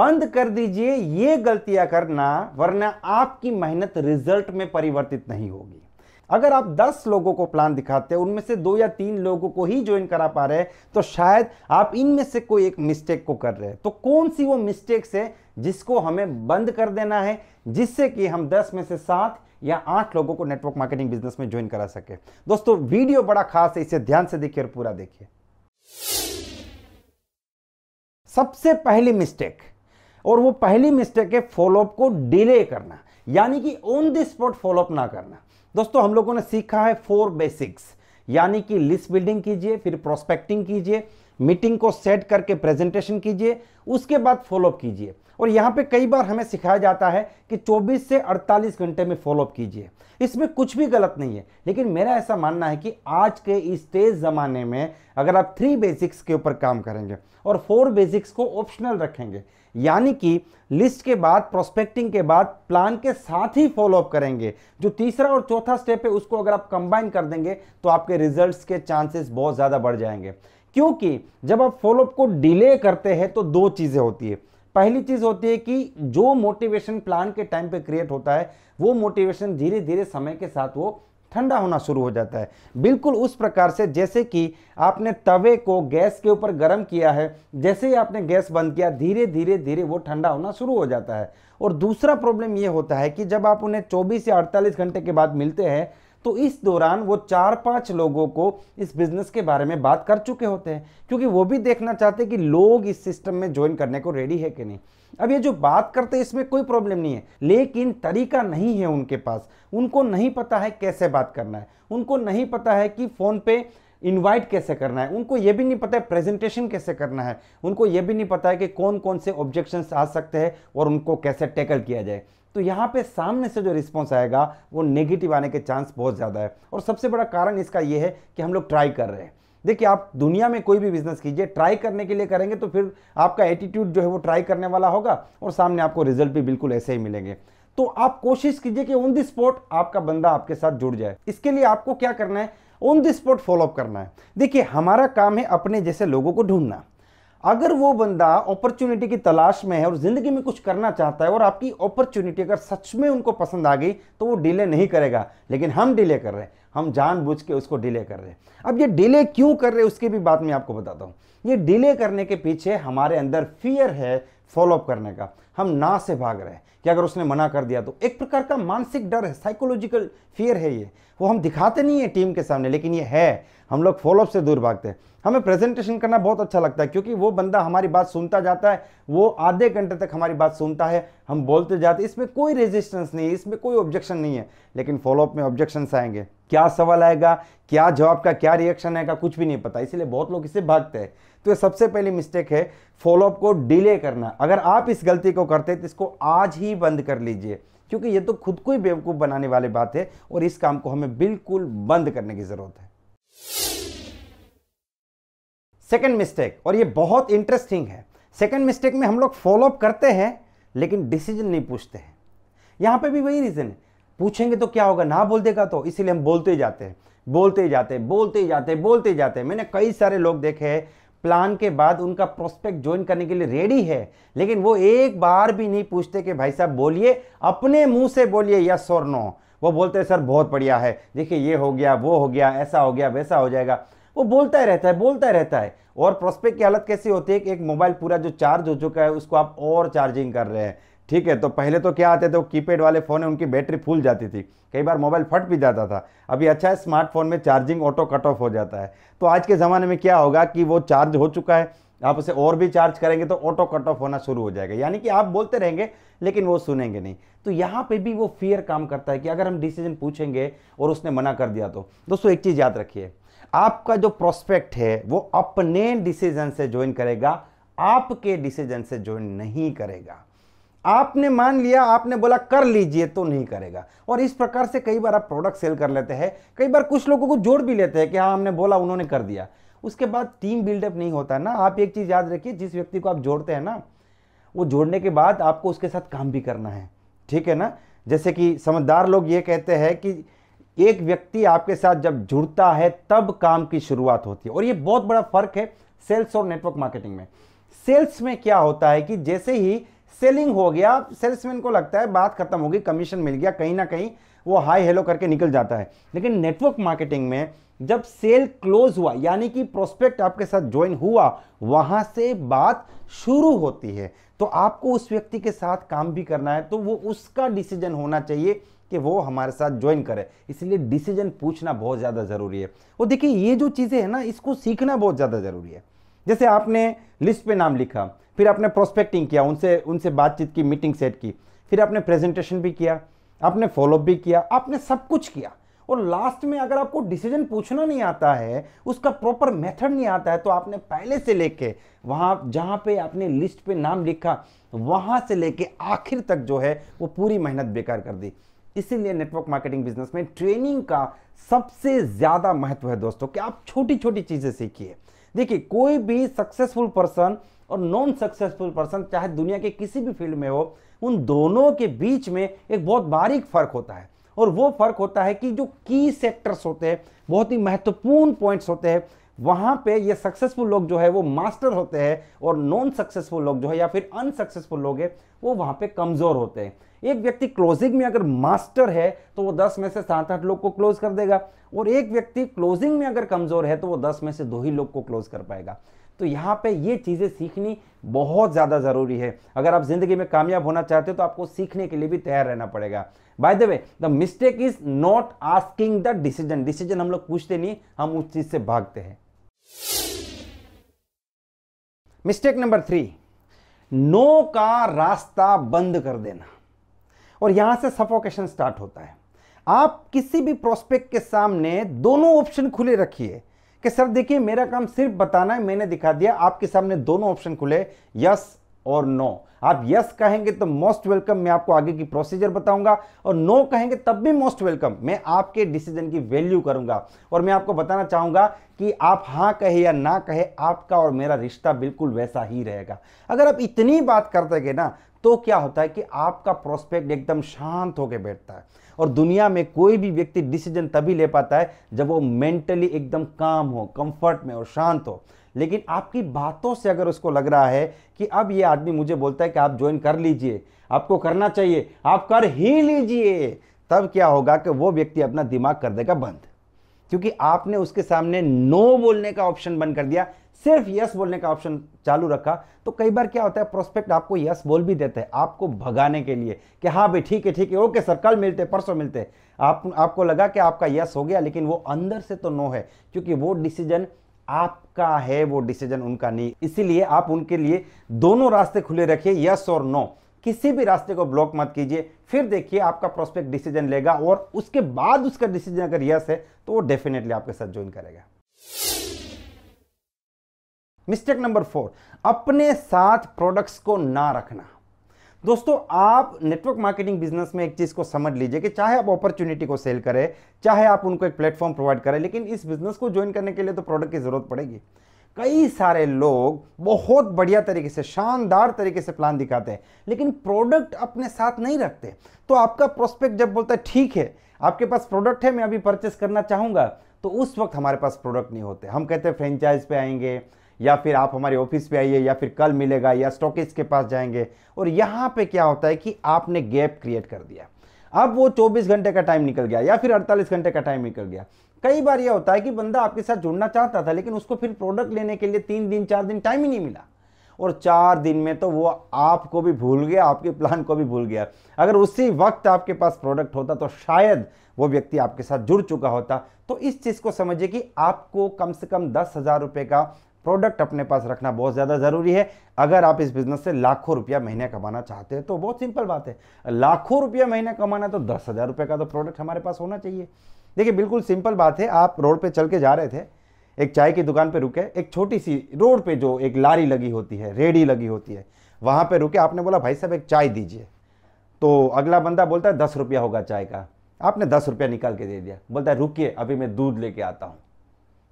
बंद कर दीजिए ये गलतियां करना वरना आपकी मेहनत रिजल्ट में परिवर्तित नहीं होगी अगर आप 10 लोगों को प्लान दिखाते हैं उनमें से दो या तीन लोगों को ही ज्वाइन करा पा रहे हैं तो शायद आप इनमें से कोई एक मिस्टेक को कर रहे हैं तो कौन सी वो मिस्टेक्स है जिसको हमें बंद कर देना है जिससे कि हम 10 में से सात या आठ लोगों को नेटवर्क मार्केटिंग बिजनेस में ज्वाइन करा सके दोस्तों वीडियो बड़ा खास है इसे ध्यान से देखिए और पूरा देखिए सबसे पहली मिस्टेक और वो पहली मिस्टेक है फॉलोअप को डिले करना यानी कि ऑन द स्पॉट फॉलोअप ना करना दोस्तों हम लोगों ने सीखा है फोर बेसिक्स यानी कि लिस्ट बिल्डिंग कीजिए फिर प्रोस्पेक्टिंग कीजिए मीटिंग को सेट करके प्रेजेंटेशन कीजिए उसके बाद फॉलोअप कीजिए और यहाँ पे कई बार हमें सिखाया जाता है कि 24 से 48 घंटे में फॉलोअप कीजिए इसमें कुछ भी गलत नहीं है लेकिन मेरा ऐसा मानना है कि आज के इस तेज ज़माने में अगर आप थ्री बेसिक्स के ऊपर काम करेंगे और फोर बेसिक्स को ऑप्शनल रखेंगे यानी कि लिस्ट के बाद प्रोस्पेक्टिंग के बाद प्लान के साथ ही फॉलोअप करेंगे जो तीसरा और चौथा स्टेप है उसको अगर आप कंबाइन कर देंगे तो आपके रिजल्ट्स के चांसेस बहुत ज़्यादा बढ़ जाएंगे क्योंकि जब आप फॉलोअप को डिले करते हैं तो दो चीज़ें होती है पहली चीज़ होती है कि जो मोटिवेशन प्लान के टाइम पर क्रिएट होता है वो मोटिवेशन धीरे धीरे समय के साथ वो ठंडा होना शुरू हो जाता है बिल्कुल उस प्रकार से जैसे कि आपने तवे को गैस के ऊपर गर्म किया है जैसे ही आपने गैस बंद किया धीरे धीरे धीरे वो ठंडा होना शुरू हो जाता है और दूसरा प्रॉब्लम ये होता है कि जब आप उन्हें 24 या 48 घंटे के बाद मिलते हैं तो इस दौरान वो चार पांच लोगों को इस बिज़नेस के बारे में बात कर चुके होते हैं क्योंकि वो भी देखना चाहते हैं कि लोग इस सिस्टम में ज्वाइन करने को रेडी है कि नहीं अब ये जो बात करते हैं इसमें कोई प्रॉब्लम नहीं है लेकिन तरीका नहीं है उनके पास उनको नहीं पता है कैसे बात करना है उनको नहीं पता है कि फ़ोन पे इनवाइट कैसे करना है उनको ये भी नहीं पता है प्रेजेंटेशन कैसे करना है उनको ये भी नहीं पता है कि कौन कौन से ऑब्जेक्शंस आ सकते हैं और उनको कैसे टैकल किया जाए तो यहाँ पे सामने से जो रिस्पॉन्स आएगा वो नेगेटिव आने के चांस बहुत ज़्यादा है और सबसे बड़ा कारण इसका ये है कि हम लोग ट्राई कर रहे हैं देखिए आप दुनिया में कोई भी बिजनेस कीजिए ट्राई करने के लिए करेंगे तो फिर आपका एटीट्यूड जो है वो ट्राई करने वाला होगा और सामने आपको रिजल्ट भी बिल्कुल ऐसे ही मिलेंगे तो आप कोशिश कीजिए कि ऑन द स्पॉट आपका बंदा आपके साथ जुड़ जाए इसके लिए आपको क्या करना है ऑन द स्पॉट फॉलोअप करना है देखिए हमारा काम है अपने जैसे लोगों को ढूंढना अगर वो बंदा अपॉर्चुनिटी की तलाश में है और ज़िंदगी में कुछ करना चाहता है और आपकी अपॉर्चुनिटी अगर सच में उनको पसंद आ गई तो वो डिले नहीं करेगा लेकिन हम डिले कर रहे हैं हम जानबूझ के उसको डिले कर रहे हैं अब ये डिले क्यों कर रहे हैं उसकी भी बात मैं आपको बताता हूँ ये डिले करने के पीछे हमारे अंदर फियर है फॉलोअप करने का हम ना से भाग रहे हैं कि अगर उसने मना कर दिया तो एक प्रकार का मानसिक डर है साइकोलॉजिकल फियर है ये वो हम दिखाते नहीं है टीम के सामने लेकिन ये है हम लोग फॉलोअप से दूर भागते हैं हमें प्रेजेंटेशन करना बहुत अच्छा लगता है क्योंकि वो बंदा हमारी बात सुनता जाता है वो आधे घंटे तक हमारी बात सुनता है हम बोलते जाते इसमें कोई रेजिस्टेंस नहीं है इसमें कोई ऑब्जेक्शन नहीं है लेकिन फॉलोअप में ऑब्जेक्शन आएंगे क्या सवाल आएगा क्या जवाब का क्या रिएक्शन आएगा कुछ भी नहीं पता इसलिए बहुत लोग इसे भागते हैं तो ये सबसे पहली मिस्टेक है फॉलोअप को डिले करना अगर आप इस गलती को करते तो इसको आज ही ही बंद कर लीजिए क्योंकि ये तो खुद को ही बेवकूफ़ बनाने वाले बात है और इस काम को हमें बिल्कुल बंद करने की ज़रूरत है सेकेंड मिस्टेक और ये बहुत इंटरेस्टिंग है सेकेंड मिस्टेक में हम लोग फॉलोअप करते हैं लेकिन डिसीजन नहीं पूछते हैं यहाँ पे भी वही रीज़न है पूछेंगे तो क्या होगा ना बोल देगा तो इसीलिए हम बोलते जाते हैं बोलते जाते बोलते जाते बोलते जाते मैंने कई सारे लोग देखे हैं प्लान के बाद उनका प्रोस्पेक्ट ज्वाइन करने के लिए रेडी है लेकिन वो एक बार भी नहीं पूछते कि भाई साहब बोलिए अपने मुंह से बोलिए यस और नो वो बोलते हैं सर बहुत बढ़िया है देखिए ये हो गया वो हो गया ऐसा हो गया वैसा हो जाएगा वो बोलता ही रहता है बोलता रहता है और प्रोस्पेक्ट की हालत कैसी होती है कि एक मोबाइल पूरा जो चार्ज हो चुका है उसको आप और चार्जिंग कर रहे हैं ठीक है तो पहले तो क्या आते थे वो कीपैड वाले फ़ोन है उनकी बैटरी फूल जाती थी कई बार मोबाइल फट भी जाता था अभी अच्छा है स्मार्टफोन में चार्जिंग ऑटो कट ऑफ हो जाता है तो आज के ज़माने में क्या होगा कि वो चार्ज हो चुका है आप उसे और भी चार्ज करेंगे तो ऑटो कट ऑफ होना शुरू हो जाएगा यानी कि आप बोलते रहेंगे लेकिन वो सुनेंगे नहीं तो यहाँ पर भी वो फियर काम करता है कि अगर हम डिसीजन पूछेंगे और उसने मना कर दिया तो दोस्तों एक चीज़ याद रखिए आपका जो प्रोस्पेक्ट है वो अपने डिसीजन से ज्वाइन करेगा आपके डिसीजन से ज्वाइन नहीं करेगा आपने मान लिया आपने बोला कर लीजिए तो नहीं करेगा और इस प्रकार से कई बार आप प्रोडक्ट सेल कर लेते हैं कई बार कुछ लोगों को जोड़ भी लेते हैं कि हाँ हमने बोला उन्होंने कर दिया उसके बाद टीम बिल्डअप नहीं होता है ना आप एक चीज़ याद रखिए जिस व्यक्ति को आप जोड़ते हैं ना वो जोड़ने के बाद आपको उसके साथ काम भी करना है ठीक है ना जैसे कि समझदार लोग ये कहते हैं कि एक व्यक्ति आपके साथ जब जुड़ता है तब काम की शुरुआत होती है और ये बहुत बड़ा फर्क है सेल्स और नेटवर्क मार्केटिंग में सेल्स में क्या होता है कि जैसे ही सेलिंग हो गया सेल्समैन को लगता है बात खत्म होगी कमीशन मिल गया कहीं ना कहीं वो हाई हेलो करके निकल जाता है लेकिन नेटवर्क मार्केटिंग में जब सेल क्लोज हुआ यानी कि प्रोस्पेक्ट आपके साथ ज्वाइन हुआ वहाँ से बात शुरू होती है तो आपको उस व्यक्ति के साथ काम भी करना है तो वो उसका डिसीजन होना चाहिए कि वो हमारे साथ ज्वाइन करे इसलिए डिसीजन पूछना बहुत ज़्यादा ज़रूरी है और देखिए ये जो चीज़ें हैं ना इसको सीखना बहुत ज़्यादा ज़रूरी है जैसे आपने लिस्ट पे नाम लिखा फिर आपने प्रोस्पेक्टिंग किया उनसे उनसे बातचीत की मीटिंग सेट की फिर आपने प्रेजेंटेशन भी किया आपने फॉलोअप भी किया आपने सब कुछ किया और लास्ट में अगर आपको डिसीजन पूछना नहीं आता है उसका प्रॉपर मेथड नहीं आता है तो आपने पहले से लेके वहाँ जहाँ पे आपने लिस्ट पे नाम लिखा वहाँ से लेके आखिर तक जो है वो पूरी मेहनत बेकार कर दी इसीलिए नेटवर्क मार्केटिंग बिजनेस में ट्रेनिंग का सबसे ज़्यादा महत्व है दोस्तों कि आप छोटी छोटी चीज़ें सीखिए देखिए कोई भी सक्सेसफुल पर्सन और नॉन सक्सेसफुल पर्सन चाहे दुनिया के किसी भी फील्ड में हो उन दोनों के बीच में एक बहुत बारीक फर्क होता है और वो फर्क होता है कि जो की सेक्टर्स होते हैं बहुत ही महत्वपूर्ण पॉइंट्स होते हैं वहां पे ये सक्सेसफुल लोग जो है वो मास्टर होते हैं और नॉन सक्सेसफुल लोग जो है या फिर अनसक्सेसफुल लोग है वो वहां पे कमजोर होते हैं एक व्यक्ति क्लोजिंग में अगर मास्टर है तो वो दस में से सात आठ लोग को क्लोज कर देगा और एक व्यक्ति क्लोजिंग में अगर कमजोर है तो वो दस में से दो ही लोग को क्लोज कर पाएगा तो यहाँ पे ये चीज़ें सीखनी बहुत ज़्यादा ज़रूरी है अगर आप ज़िंदगी में कामयाब होना चाहते हो तो आपको सीखने के लिए भी तैयार रहना पड़ेगा by the way the mistake is not asking the decision decision हम लोग पूछते नहीं हम उस चीज़ से भागते हैं मिस्टेक नंबर थ्री नो का रास्ता बंद कर देना और यहां से सफोकेशन स्टार्ट होता है आप किसी भी प्रोस्पेक्ट के सामने दोनों ऑप्शन खुले रखिए कि सर देखिए मेरा काम सिर्फ बताना है मैंने दिखा दिया आपके सामने दोनों ऑप्शन खुले यस और नो आप यस कहेंगे तो मोस्ट वेलकम मैं आपको आगे की प्रोसीजर बताऊंगा और नो कहेंगे तब भी मोस्ट वेलकम मैं आपके डिसीजन की वैल्यू करूंगा और मैं आपको बताना चाहूंगा कि आप हां कहे या ना कहे आपका और मेरा रिश्ता बिल्कुल वैसा ही रहेगा अगर आप इतनी बात कर गए ना तो क्या होता है कि आपका प्रोस्पेक्ट एकदम शांत होकर बैठता है और दुनिया में कोई भी व्यक्ति डिसीजन तभी ले पाता है जब वो मेंटली एकदम काम हो कंफर्ट में और शांत हो लेकिन आपकी बातों से अगर उसको लग रहा है कि अब ये आदमी मुझे बोलता है कि आप ज्वाइन कर लीजिए आपको करना चाहिए आप कर ही लीजिए तब क्या होगा कि वो व्यक्ति अपना दिमाग कर देगा बंद क्योंकि आपने उसके सामने नो बोलने का ऑप्शन बंद कर दिया सिर्फ यस बोलने का ऑप्शन चालू रखा तो कई बार क्या होता है प्रोस्पेक्ट आपको यस बोल भी देते हैं आपको भगाने के लिए कि हाँ भाई ठीक है ठीक है ओके सर कल मिलते परसों मिलते आप आपको लगा कि आपका यस हो गया लेकिन वो अंदर से तो नो है क्योंकि वो डिसीजन आपका है वो डिसीजन उनका नहीं इसीलिए आप उनके लिए दोनों रास्ते खुले रखिए यस और नो किसी भी रास्ते को ब्लॉक मत कीजिए फिर देखिए आपका प्रोस्पेक्ट डिसीजन लेगा और उसके बाद उसका डिसीजन अगर यस है तो वो डेफिनेटली आपके साथ ज्वाइन करेगा मिस्टेक नंबर फोर अपने साथ प्रोडक्ट्स को ना रखना दोस्तों आप नेटवर्क मार्केटिंग बिजनेस में एक चीज़ को समझ लीजिए कि चाहे आप अपॉर्चुनिटी को सेल करें चाहे आप उनको एक प्लेटफॉर्म प्रोवाइड करें लेकिन इस बिजनेस को ज्वाइन करने के लिए तो प्रोडक्ट की ज़रूरत पड़ेगी कई सारे लोग बहुत बढ़िया तरीके से शानदार तरीके से प्लान दिखाते हैं लेकिन प्रोडक्ट अपने साथ नहीं रखते तो आपका प्रोस्पेक्ट जब बोलता है ठीक है आपके पास प्रोडक्ट है मैं अभी परचेस करना चाहूँगा तो उस वक्त हमारे पास प्रोडक्ट नहीं होते हम कहते हैं फ्रेंचाइज पे आएंगे या फिर आप हमारे ऑफिस पे आइए या फिर कल मिलेगा या स्टॉकेज के पास जाएंगे और यहाँ पे क्या होता है कि आपने गैप क्रिएट कर दिया अब वो 24 घंटे का टाइम निकल गया या फिर 48 घंटे का टाइम निकल गया कई बार यह होता है कि बंदा आपके साथ जुड़ना चाहता था लेकिन उसको फिर प्रोडक्ट लेने के लिए तीन दिन चार दिन टाइम ही नहीं मिला और चार दिन में तो वो आपको भी भूल गया आपके प्लान को भी भूल गया अगर उसी वक्त आपके पास प्रोडक्ट होता तो शायद वो व्यक्ति आपके साथ जुड़ चुका होता तो इस चीज़ को समझिए कि आपको कम से कम दस हज़ार रुपये का प्रोडक्ट अपने पास रखना बहुत ज़्यादा ज़रूरी है अगर आप इस बिज़नेस से लाखों रुपया महीने कमाना चाहते हैं तो बहुत सिंपल बात है लाखों रुपया महीने कमाना तो दस हज़ार रुपये का तो प्रोडक्ट हमारे पास होना चाहिए देखिए बिल्कुल सिंपल बात है आप रोड पे चल के जा रहे थे एक चाय की दुकान पे रुके एक छोटी सी रोड पे जो एक लारी लगी होती है रेडी लगी होती है वहाँ पे रुके आपने बोला भाई साहब एक चाय दीजिए तो अगला बंदा बोलता है दस रुपया होगा चाय का आपने दस रुपया निकाल के दे दिया बोलता है रुकिए अभी मैं दूध लेके आता हूँ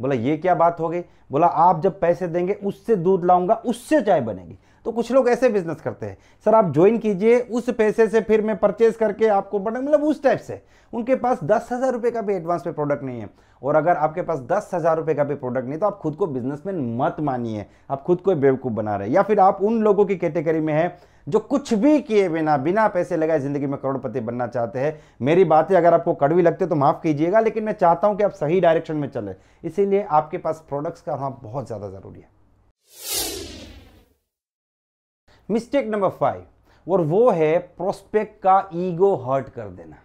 बोला ये क्या बात हो गई बोला आप जब पैसे देंगे उससे दूध लाऊंगा उससे चाय बनेगी तो कुछ लोग ऐसे बिजनेस करते हैं सर आप ज्वाइन कीजिए उस पैसे से फिर मैं परचेज करके आपको बना मतलब उस टाइप से उनके पास दस हज़ार रुपये का भी एडवांस में प्रोडक्ट नहीं है और अगर आपके पास दस हज़ार रुपये का भी प्रोडक्ट नहीं तो आप खुद को बिजनेसमैन मत मानिए आप खुद को बेवकूफ़ बना रहे हैं या फिर आप उन लोगों की कैटेगरी में हैं जो कुछ भी किए बिना बिना पैसे लगाए ज़िंदगी में करोड़पति बनना चाहते हैं मेरी बातें अगर आपको कड़वी लगती है तो माफ़ कीजिएगा लेकिन मैं चाहता हूं कि आप सही डायरेक्शन में चले इसीलिए आपके पास प्रोडक्ट्स का होना बहुत ज़्यादा ज़रूरी है मिस्टेक नंबर फाइव और वो है प्रोस्पेक्ट का ईगो हर्ट कर देना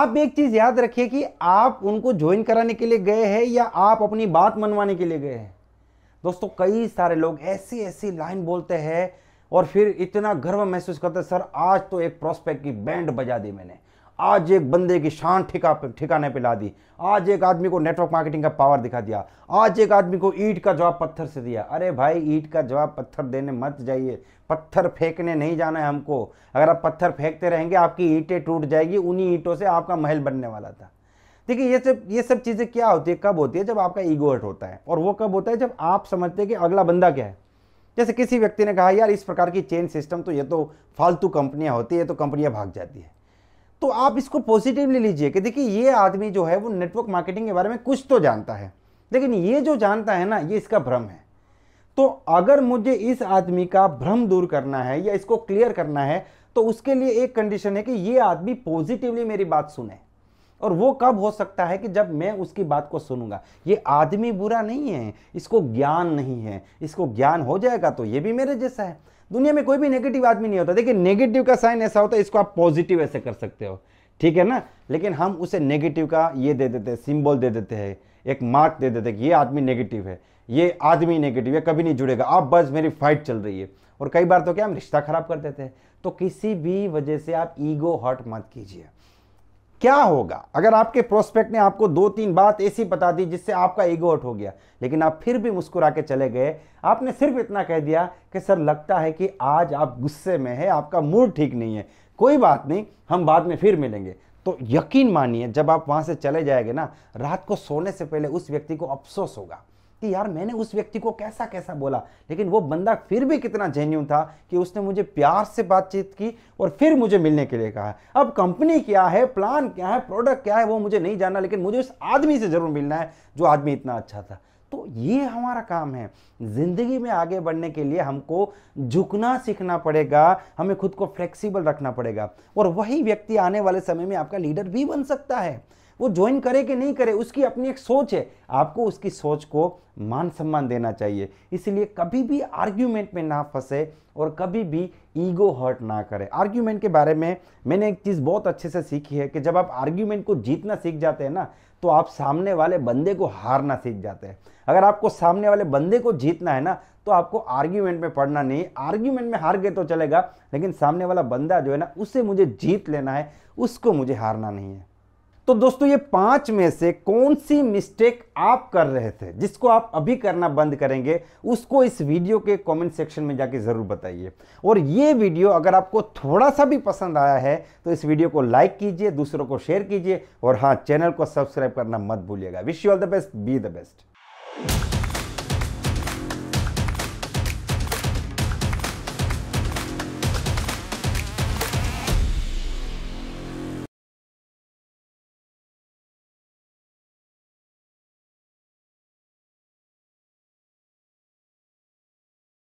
आप एक चीज़ याद रखिए कि आप उनको ज्वाइन कराने के लिए गए हैं या आप अपनी बात मनवाने के लिए गए हैं दोस्तों कई सारे लोग ऐसी ऐसी लाइन बोलते हैं और फिर इतना गर्व महसूस करते सर आज तो एक प्रोस्पेक्ट की बैंड बजा दी मैंने आज एक बंदे की शान ठिका ठिकाने पे ला दी आज एक आदमी को नेटवर्क मार्केटिंग का पावर दिखा दिया आज एक आदमी को ईट का जवाब पत्थर से दिया अरे भाई ईट का जवाब पत्थर देने मत जाइए पत्थर फेंकने नहीं जाना है हमको अगर आप पत्थर फेंकते रहेंगे आपकी ईंटें टूट जाएगी उन्हीं ईंटों से आपका महल बनने वाला था देखिए ये सब ये सब चीज़ें क्या होती है कब होती है जब आपका ईगो हर्ट होता है और वो कब होता है जब आप समझते हैं कि अगला बंदा क्या है जैसे किसी व्यक्ति ने कहा यार इस प्रकार की चेन सिस्टम तो ये तो फालतू कंपनियां होती है तो कंपनियां भाग जाती है तो आप इसको पॉजिटिवली लीजिए कि देखिए ये आदमी जो है वो नेटवर्क मार्केटिंग के बारे में कुछ तो जानता है लेकिन ये जो जानता है ना ये इसका भ्रम है तो अगर मुझे इस आदमी का भ्रम दूर करना है या इसको क्लियर करना है तो उसके लिए एक कंडीशन है कि ये आदमी पॉजिटिवली मेरी बात सुने और वो कब हो सकता है कि जब मैं उसकी बात को सुनूंगा ये आदमी बुरा नहीं है इसको ज्ञान नहीं है इसको ज्ञान हो जाएगा तो ये भी मेरे जैसा है दुनिया में कोई भी नेगेटिव आदमी नहीं होता देखिए नेगेटिव का साइन ऐसा होता है इसको आप पॉजिटिव ऐसे कर सकते हो ठीक है ना लेकिन हम उसे नेगेटिव का ये दे देते हैं सिम्बॉल दे देते हैं एक मार्क दे देते हैं कि ये आदमी नेगेटिव है ये आदमी नेगेटिव है कभी नहीं जुड़ेगा आप बस मेरी फाइट चल रही है और कई बार तो क्या हम रिश्ता खराब कर देते हैं तो किसी भी वजह से आप ईगो हर्ट मत कीजिए क्या होगा अगर आपके प्रोस्पेक्ट ने आपको दो तीन बात ऐसी बता दी जिससे आपका ईगो आउट हो गया लेकिन आप फिर भी मुस्कुरा के चले गए आपने सिर्फ इतना कह दिया कि सर लगता है कि आज आप गुस्से में है आपका मूड ठीक नहीं है कोई बात नहीं हम बाद में फिर मिलेंगे तो यकीन मानिए जब आप वहाँ से चले जाएंगे ना रात को सोने से पहले उस व्यक्ति को अफसोस होगा कि यार मैंने उस व्यक्ति को कैसा कैसा बोला लेकिन वो बंदा फिर भी कितना जेन्यून था कि उसने मुझे प्यार से बातचीत की और फिर मुझे मिलने के लिए कहा अब कंपनी क्या है प्लान क्या है प्रोडक्ट क्या है वो मुझे नहीं जानना लेकिन मुझे उस आदमी से ज़रूर मिलना है जो आदमी इतना अच्छा था तो ये हमारा काम है ज़िंदगी में आगे बढ़ने के लिए हमको झुकना सीखना पड़ेगा हमें खुद को फ्लेक्सिबल रखना पड़ेगा और वही व्यक्ति आने वाले समय में आपका लीडर भी बन सकता है वो ज्वाइन करे कि नहीं करे उसकी अपनी एक सोच है आपको उसकी सोच को मान सम्मान देना चाहिए इसलिए कभी भी आर्ग्यूमेंट में ना फंसे और कभी भी ईगो हर्ट ना करें आर्ग्यूमेंट के बारे में मैंने एक चीज़ बहुत अच्छे से सीखी है कि जब आप आर्ग्यूमेंट को जीतना सीख जाते हैं ना तो आप सामने वाले बंदे को हारना सीख जाते हैं अगर आपको सामने वाले बंदे को जीतना है ना तो आपको आर्ग्यूमेंट में पढ़ना नहीं आर्ग्यूमेंट में हार गए तो चलेगा लेकिन सामने वाला बंदा जो है ना उसे मुझे जीत लेना है उसको मुझे हारना नहीं है तो दोस्तों ये पांच में से कौन सी मिस्टेक आप कर रहे थे जिसको आप अभी करना बंद करेंगे उसको इस वीडियो के कमेंट सेक्शन में जाके ज़रूर बताइए और ये वीडियो अगर आपको थोड़ा सा भी पसंद आया है तो इस वीडियो को लाइक कीजिए दूसरों को शेयर कीजिए और हाँ चैनल को सब्सक्राइब करना मत भूलिएगा wish you all the best be the best